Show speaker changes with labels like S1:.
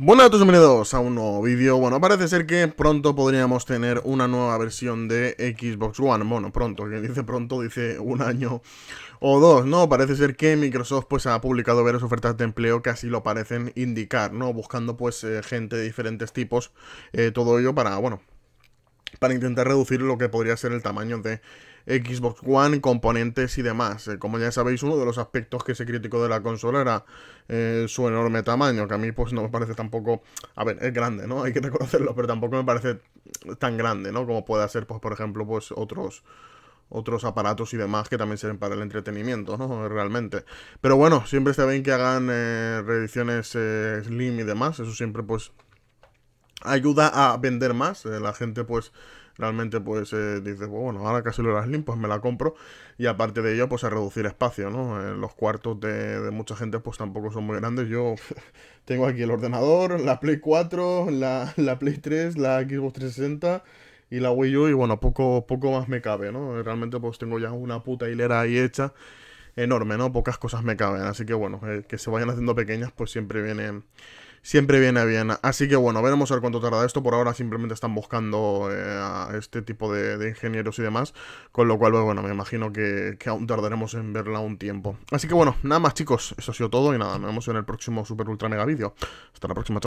S1: Buenas a todos, bienvenidos a un nuevo vídeo. Bueno, parece ser que pronto podríamos tener una nueva versión de Xbox One. Bueno, pronto, que dice pronto, dice un año o dos, ¿no? Parece ser que Microsoft pues ha publicado varias ofertas de empleo que así lo parecen indicar, ¿no? Buscando pues eh, gente de diferentes tipos, eh, todo ello para, bueno, para intentar reducir lo que podría ser el tamaño de Xbox One, componentes y demás. Eh, como ya sabéis, uno de los aspectos que se criticó de la consola era eh, su enorme tamaño, que a mí pues no me parece tampoco... A ver, es grande, ¿no? Hay que reconocerlo, pero tampoco me parece tan grande, ¿no? Como puede ser, pues, por ejemplo, pues otros otros aparatos y demás que también sirven para el entretenimiento, ¿no? Realmente. Pero bueno, siempre está bien que hagan eh, reediciones Slim y demás, eso siempre pues ayuda a vender más. Eh, la gente, pues, realmente, pues, eh, dice, pues, bueno, ahora casi lo las pues, me la compro. Y aparte de ello, pues, a reducir espacio, ¿no? Eh, los cuartos de, mucha gente, pues, tampoco son muy grandes. Yo tengo aquí el ordenador, la Play 4, la, Play 3, la Xbox 360 y la Wii U. Y, bueno, poco, poco más me cabe, ¿no? Realmente, pues, tengo ya una puta hilera ahí hecha. Enorme, ¿no? Pocas cosas me caben. Así que, bueno, que se vayan haciendo pequeñas, pues, siempre vienen siempre viene bien. Así que bueno, veremos a ver cuánto tarda esto. Por ahora simplemente están buscando eh, a este tipo de, ingenieros y demás. Con lo cual, pues, bueno, me imagino que, aún tardaremos en verla un tiempo. Así que bueno, nada más chicos, eso ha sido todo y nada, nos vemos en el próximo Super Ultra Mega vídeo Hasta la próxima.